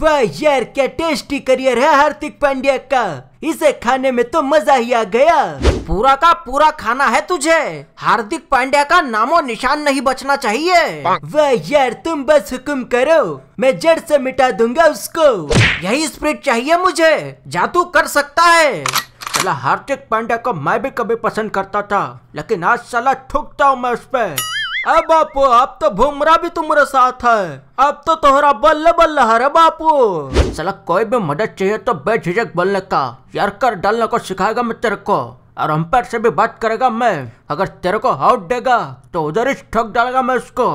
वह यार क्या टेस्टी करियर है हार्दिक पांड्या का इसे खाने में तो मजा ही आ गया पूरा का पूरा खाना है तुझे हार्दिक पांड्या का नामो निशान नहीं बचना चाहिए वह यार तुम बस हुक्म करो मैं जड़ से मिटा दूंगा उसको यही स्प्रिट चाहिए मुझे जादू कर सकता है चला हार्दिक पांड्या को मैं भी कभी पसंद करता था लेकिन आज साला ठुकता हूँ मैं उस पर अब बापू अब तो भूमरा भी तुम्हारे साथ है अब तो तोहरा बल्ले बल्ले हरे बापू चला कोई भी मदद चाहिए तो बेझिझक बल्ले का यार कर डालने को सिखाएगा मैं तेरे को और अंपायर से भी बात करेगा मैं अगर तेरे को हाउट देगा तो उधर ही ठोक डालेगा मैं उसको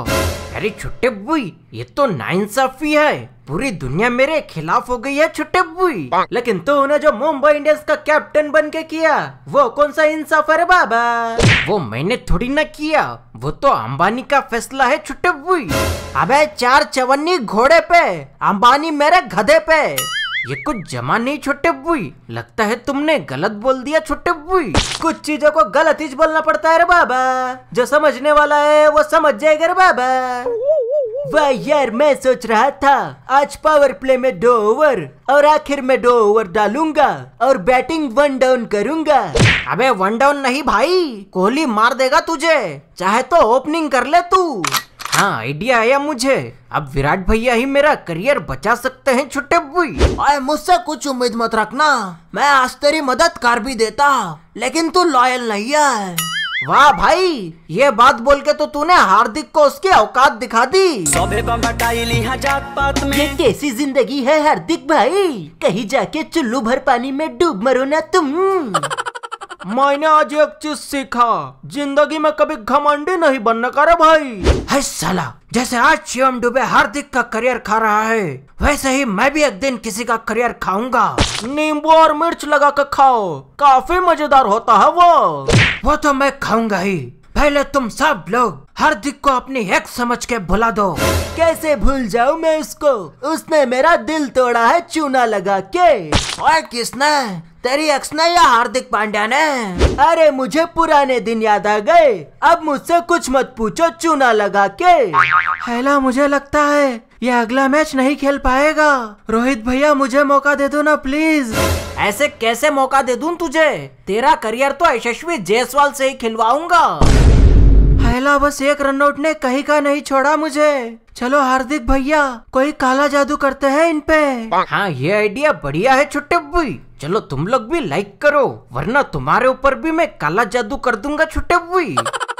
अरे छोटे बुई ये तो नाइंसाफी है पूरी दुनिया मेरे खिलाफ हो गई है छोटे बुई लेकिन तूने जो मुंबई इंडियंस का कैप्टन बन के किया वो कौन सा इंसाफ है बाबा वो मैंने थोड़ी ना किया वो तो अंबानी का फैसला है छोटे बुई अबे चार चवन्नी घोड़े पे अंबानी मेरे गधे पे ये कुछ जमा नहीं छोटे बुई लगता है तुमने गलत बोल दिया छोटे बुई कुछ चीजों को गलत ही बोलना पड़ता है रे बाबा जो समझने वाला है वो समझ जाएगा रे बाबा वह यार मैं सोच रहा था आज पावर प्ले में दो ओवर और आखिर में दो ओवर डालूंगा और बैटिंग वन डाउन करूंगा अबे वन डाउन नहीं भाई कोहली मार देगा तुझे चाहे तो ओपनिंग कर ले तू हाँ आइडिया आया मुझे अब विराट भैया ही मेरा करियर बचा सकते हैं छोटे बुई मुझसे कुछ उम्मीद मत रखना मैं आज तेरी मदद कर भी देता लेकिन तू लॉयल नहीं है वाह भाई ये बात बोल के तो तूने हार्दिक को उसकी औकात दिखा दी में। ये कैसी जिंदगी है हार्दिक भाई कहीं जाके चुल्लू भर पानी में डूब मरो ना तुम मैंने आज एक चीज सीखा जिंदगी में कभी घमंडी नहीं बनना करो भाई है साला जैसे आज शिवम डुबे हार्दिक का करियर खा रहा है वैसे ही मैं भी एक दिन किसी का करियर खाऊंगा नींबू और मिर्च लगा कर खाओ काफी मजेदार होता है वो वो तो मैं खाऊंगा ही पहले तुम सब लोग हार्दिक को अपनी एक समझ के भुला दो कैसे भूल जाऊं मैं उसको उसने मेरा दिल तोड़ा है चूना लगा के और किसने तेरी एक्स ने या हार्दिक पांड्या ने अरे मुझे पुराने दिन याद आ गए अब मुझसे कुछ मत पूछो चूना लगा के हेला मुझे लगता है ये अगला मैच नहीं खेल पाएगा रोहित भैया मुझे मौका दे दो ना प्लीज ऐसे कैसे मौका दे दूं तुझे तेरा करियर तो यशस्वी जयसवाल से ही खिलवाऊंगा हेला बस एक रन आउट ने कहीं का नहीं छोड़ा मुझे चलो हार्दिक भैया कोई काला जादू करते हैं इन पे हाँ ये आइडिया बढ़िया है छुट्टी चलो तुम लोग भी लाइक करो वरना तुम्हारे ऊपर भी मैं काला जादू कर दूंगा छुटे हुई